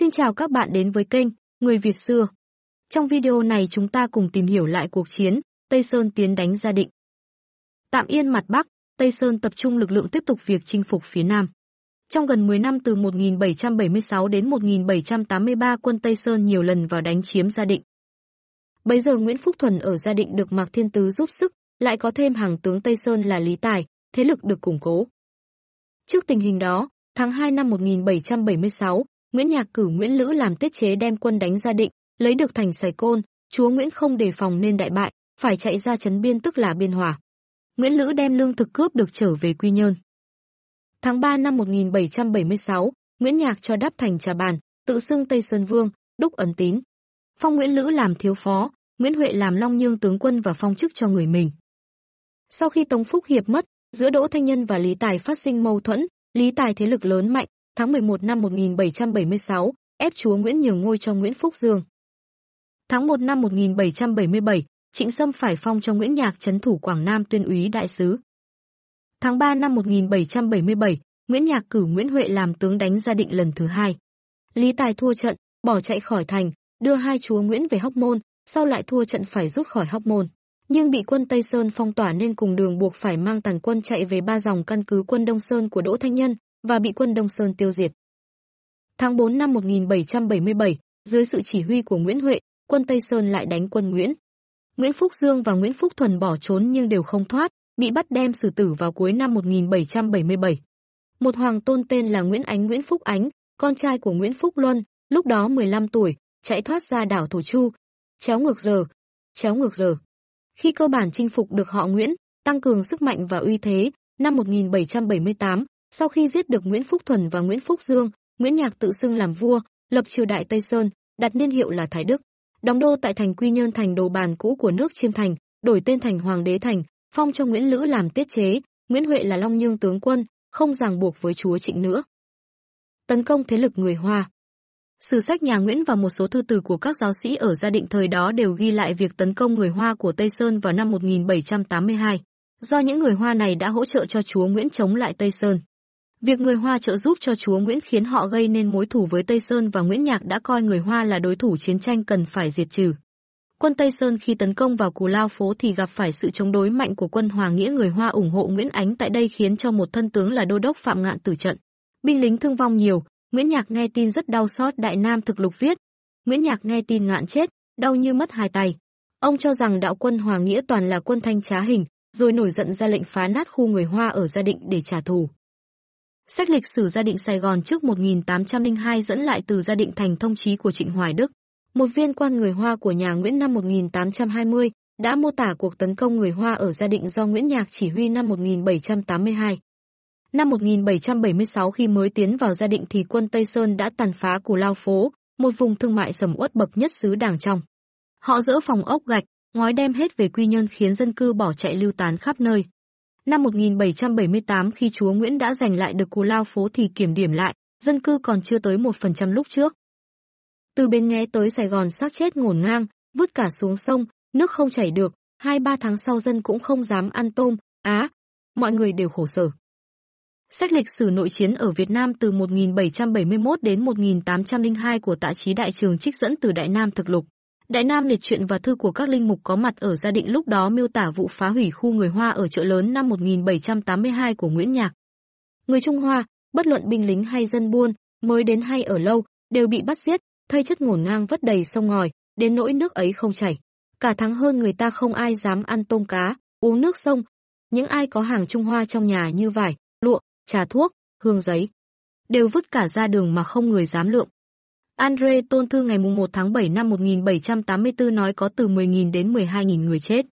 Xin chào các bạn đến với kênh Người Việt xưa. Trong video này chúng ta cùng tìm hiểu lại cuộc chiến Tây Sơn tiến đánh Gia Định. Tạm yên mặt Bắc, Tây Sơn tập trung lực lượng tiếp tục việc chinh phục phía Nam. Trong gần 10 năm từ 1776 đến 1783 quân Tây Sơn nhiều lần vào đánh chiếm Gia Định. Bây giờ Nguyễn Phúc Thuần ở Gia Định được Mạc Thiên Tứ giúp sức, lại có thêm hàng tướng Tây Sơn là Lý Tài, thế lực được củng cố. Trước tình hình đó, tháng 2 năm 1776, Nguyễn Nhạc cử Nguyễn Lữ làm tiết chế đem quân đánh ra định, lấy được thành Sài Côn, chúa Nguyễn không đề phòng nên đại bại, phải chạy ra trấn biên tức là biên hòa. Nguyễn Lữ đem lương thực cướp được trở về Quy Nhơn. Tháng 3 năm 1776, Nguyễn Nhạc cho đắp thành Trà Bàn, tự xưng Tây Sơn Vương, đúc ấn tín. Phong Nguyễn Lữ làm thiếu phó, Nguyễn Huệ làm Long Nhương tướng quân và phong chức cho người mình. Sau khi Tống Phúc Hiệp mất, giữa Đỗ Thanh Nhân và Lý Tài phát sinh mâu thuẫn, Lý Tài thế lực lớn mạnh, tháng 11 năm 1776, ép chúa Nguyễn nhường ngôi cho Nguyễn Phúc Dương. Tháng 1 năm 1777, Trịnh Sâm phải phong cho Nguyễn Nhạc trấn thủ Quảng Nam tuyên úy đại sứ. Tháng 3 năm 1777, Nguyễn Nhạc cử Nguyễn Huệ làm tướng đánh gia định lần thứ hai. Lý Tài thua trận, bỏ chạy khỏi thành, đưa hai chúa Nguyễn về Hóc Môn, sau lại thua trận phải rút khỏi Hóc Môn. Nhưng bị quân Tây Sơn phong tỏa nên cùng đường buộc phải mang tàn quân chạy về ba dòng căn cứ quân Đông Sơn của Đỗ Thanh Nhân, và bị quân Đông Sơn tiêu diệt. Tháng 4 năm 1777, dưới sự chỉ huy của Nguyễn Huệ, quân Tây Sơn lại đánh quân Nguyễn. Nguyễn Phúc Dương và Nguyễn Phúc Thuần bỏ trốn nhưng đều không thoát, bị bắt đem xử tử vào cuối năm 1777. Một hoàng tôn tên là Nguyễn Ánh Nguyễn Phúc Ánh, con trai của Nguyễn Phúc Luân, lúc đó 15 tuổi, chạy thoát ra đảo Thổ Chu, chéo ngược giờ, chéo ngược giờ. Khi cơ bản chinh phục được họ Nguyễn, tăng cường sức mạnh và uy thế, năm 1778, sau khi giết được Nguyễn Phúc Thuần và Nguyễn Phúc Dương, Nguyễn Nhạc tự xưng làm vua, lập triều đại Tây Sơn, đặt niên hiệu là Thái Đức. Đóng đô tại thành Quy Nhơn thành đồ bàn cũ của nước Chiêm Thành, đổi tên thành Hoàng đế thành, phong cho Nguyễn Lữ làm tiết chế, Nguyễn Huệ là Long Nhương tướng quân, không ràng buộc với chúa Trịnh nữa. Tấn công thế lực người Hoa. Sử sách nhà Nguyễn và một số thư từ của các giáo sĩ ở gia định thời đó đều ghi lại việc tấn công người Hoa của Tây Sơn vào năm 1782, do những người Hoa này đã hỗ trợ cho chúa Nguyễn chống lại Tây Sơn. Việc người Hoa trợ giúp cho chúa Nguyễn khiến họ gây nên mối thù với Tây Sơn và Nguyễn Nhạc đã coi người Hoa là đối thủ chiến tranh cần phải diệt trừ. Quân Tây Sơn khi tấn công vào Cù Lao Phố thì gặp phải sự chống đối mạnh của quân Hoàng Nghĩa người Hoa ủng hộ Nguyễn Ánh tại đây khiến cho một thân tướng là Đô Đốc Phạm Ngạn tử trận. Binh lính thương vong nhiều, Nguyễn Nhạc nghe tin rất đau xót Đại Nam thực lục viết. Nguyễn Nhạc nghe tin Ngạn chết, đau như mất hai tay. Ông cho rằng đạo quân Hoàng Nghĩa toàn là quân thanh trá hình, rồi nổi giận ra lệnh phá nát khu người Hoa ở Gia Định để trả thù. Sách lịch sử gia định Sài Gòn trước 1802 dẫn lại từ gia định thành thông chí của Trịnh Hoài Đức, một viên quan người Hoa của nhà Nguyễn năm 1820, đã mô tả cuộc tấn công người Hoa ở gia định do Nguyễn Nhạc chỉ huy năm 1782. Năm 1776 khi mới tiến vào gia định thì quân Tây Sơn đã tàn phá Cù Lao Phố, một vùng thương mại sầm uất bậc nhất xứ Đảng trong. Họ dỡ phòng ốc gạch, ngói đem hết về quy nhơn khiến dân cư bỏ chạy lưu tán khắp nơi. Năm 1778 khi chúa Nguyễn đã giành lại được Cù Lao phố thì kiểm điểm lại, dân cư còn chưa tới 1% lúc trước. Từ bên nghe tới Sài Gòn xác chết ngổn ngang, vứt cả xuống sông, nước không chảy được, 2-3 tháng sau dân cũng không dám ăn tôm, á, mọi người đều khổ sở. Sách lịch sử nội chiến ở Việt Nam từ 1771 đến 1802 của tạ Chí đại trường trích dẫn từ Đại Nam thực lục. Đại Nam liệt truyện và thư của các linh mục có mặt ở gia định lúc đó miêu tả vụ phá hủy khu người Hoa ở chợ lớn năm 1782 của Nguyễn Nhạc. Người Trung Hoa, bất luận binh lính hay dân buôn, mới đến hay ở lâu, đều bị bắt giết, thây chất ngổn ngang vất đầy sông ngòi, đến nỗi nước ấy không chảy. Cả tháng hơn người ta không ai dám ăn tôm cá, uống nước sông. Những ai có hàng Trung Hoa trong nhà như vải, lụa, trà thuốc, hương giấy, đều vứt cả ra đường mà không người dám lượm. Andre Tôn Thư ngày 1 tháng 7 năm 1784 nói có từ 10.000 đến 12.000 người chết.